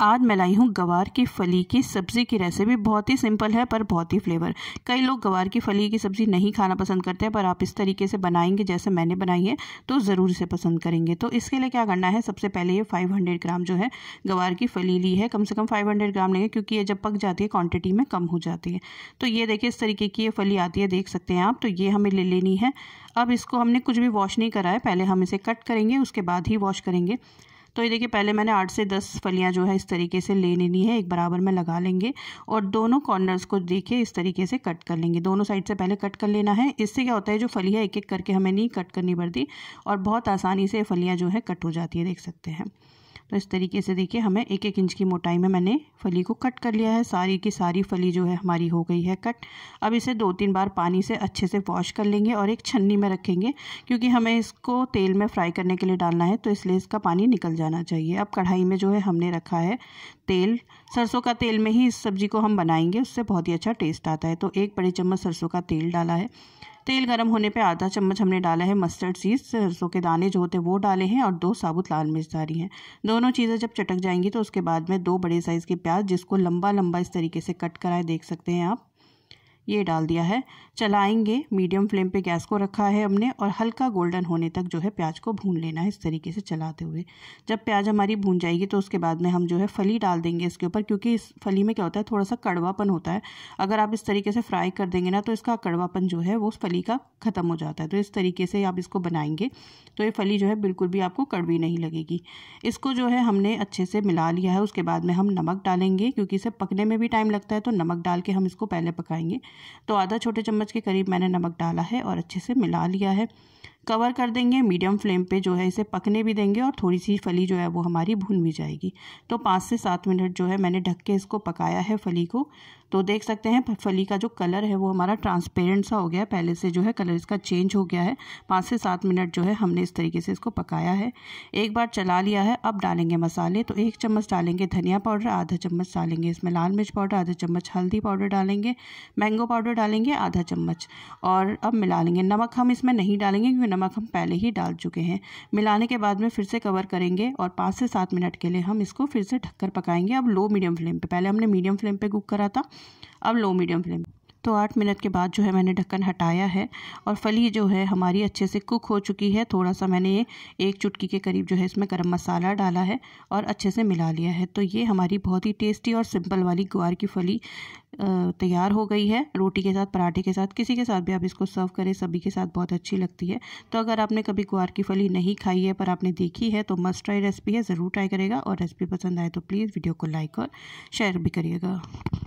आज मैं लाई हूँ गवार की फली की सब्ज़ी की रेसिपी बहुत ही सिंपल है पर बहुत ही फ्लेवर कई लोग गवार की फली की सब्ज़ी नहीं खाना पसंद करते हैं पर आप इस तरीके से बनाएंगे जैसे मैंने बनाई है तो ज़रूर इसे पसंद करेंगे तो इसके लिए क्या करना है सबसे पहले ये 500 ग्राम जो है गवार की फली ली है कम से कम 500 ग्राम लेंगे क्योंकि ये जब पक जाती है क्वान्टिटी में कम हो जाती है तो ये देखिए इस तरीके की ये फली आती है देख सकते हैं आप तो ये हमें ले लेनी है अब इसको हमने कुछ भी वॉश नहीं करा है पहले हम इसे कट करेंगे उसके बाद ही वॉश करेंगे तो ये देखिए पहले मैंने आठ से दस फलियाँ जो है इस तरीके से ले लेनी है एक बराबर में लगा लेंगे और दोनों कॉर्नर्स को देखिए इस तरीके से कट कर लेंगे दोनों साइड से पहले कट कर लेना है इससे क्या होता है जो फलियाँ एक एक करके हमें नहीं कट करनी पड़ती और बहुत आसानी से फलियाँ जो है कट हो जाती है देख सकते हैं तो इस तरीके से देखिए हमें एक एक इंच की मोटाई में मैंने फली को कट कर लिया है सारी की सारी फली जो है हमारी हो गई है कट अब इसे दो तीन बार पानी से अच्छे से वॉश कर लेंगे और एक छन्नी में रखेंगे क्योंकि हमें इसको तेल में फ्राई करने के लिए डालना है तो इसलिए इसका पानी निकल जाना चाहिए अब कढ़ाई में जो है हमने रखा है तेल सरसों का तेल में ही इस सब्ज़ी को हम बनाएंगे उससे बहुत ही अच्छा टेस्ट आता है तो एक बड़े चम्मच सरसों का तेल डाला है तेल गर्म होने पे आधा चम्मच हमने डाला है मस्टर्ड सीड्स सरसों के दाने जो होते हैं वो डाले हैं और दो साबुत लाल मिर्च डाली हैं दोनों चीज़ें जब चटक जाएंगी तो उसके बाद में दो बड़े साइज़ के प्याज जिसको लंबा लंबा इस तरीके से कट कराए देख सकते हैं आप ये डाल दिया है चलाएंगे मीडियम फ्लेम पे गैस को रखा है हमने और हल्का गोल्डन होने तक जो है प्याज को भून लेना है इस तरीके से चलाते हुए जब प्याज हमारी भून जाएगी तो उसके बाद में हम जो है फली डाल देंगे इसके ऊपर क्योंकि इस फली में क्या होता है थोड़ा सा कड़वापन होता है अगर आप इस तरीके से फ्राई कर देंगे ना तो इसका कड़वापन जो है वो फली का ख़त्म हो जाता है तो इस तरीके से आप इसको बनाएंगे तो ये फली जो है बिल्कुल भी आपको कड़वी नहीं लगेगी इसको जो है हमने अच्छे से मिला लिया है उसके बाद में हम नमक डालेंगे क्योंकि इसे पकने में भी टाइम लगता है तो नमक डाल के हम इसको पहले पकाएंगे तो आधा छोटे चम्मच के करीब मैंने नमक डाला है और अच्छे से मिला लिया है कवर कर देंगे मीडियम फ्लेम पे जो है इसे पकने भी देंगे और थोड़ी सी फली जो है वो हमारी भून भी जाएगी तो पाँच से सात मिनट जो है मैंने ढक के इसको पकाया है फली को तो देख सकते हैं फली का जो कलर है वो हमारा ट्रांसपेरेंट सा हो गया पहले से जो है कलर इसका चेंज हो गया है पाँच से सात मिनट जो है हमने इस तरीके से इसको पकाया है एक बार चला लिया है अब डालेंगे मसाले तो एक चम्मच डालेंगे धनिया पाउडर आधा चम्मच डालेंगे इसमें लाल मिर्च पाउडर आधा चम्मच हल्दी पाउडर डालेंगे मैंगो पाउडर डालेंगे आधा चम्मच और अब मिला लेंगे नमक हम इसमें नहीं डालेंगे क्योंकि नमक हम पहले ही डाल चुके हैं मिलाने के बाद में फिर से कवर करेंगे और पाँच से सात मिनट के लिए हम इसको फिर से ढककर पकाएंगे अब लो मीडियम फ्लेम पे पहले हमने मीडियम फ्लेम पे कुक करा था अब लो मीडियम फ्लेम तो आठ मिनट के बाद जो है मैंने ढक्कन हटाया है और फली जो है हमारी अच्छे से कुक हो चुकी है थोड़ा सा मैंने ये एक चुटकी के करीब जो है इसमें गर्म मसाला डाला है और अच्छे से मिला लिया है तो ये हमारी बहुत ही टेस्टी और सिंपल वाली गुआर की फली तैयार हो गई है रोटी के साथ पराठे के साथ किसी के साथ भी आप इसको सर्व करें सभी के साथ बहुत अच्छी लगती है तो अगर आपने कभी गुआर की फली नहीं खाई है पर आपने देखी है तो मस्ट ट्राई रेसिपी है ज़रूर ट्राई करेगा और रेसिपी पसंद आए तो प्लीज़ वीडियो को लाइक और शेयर भी करिएगा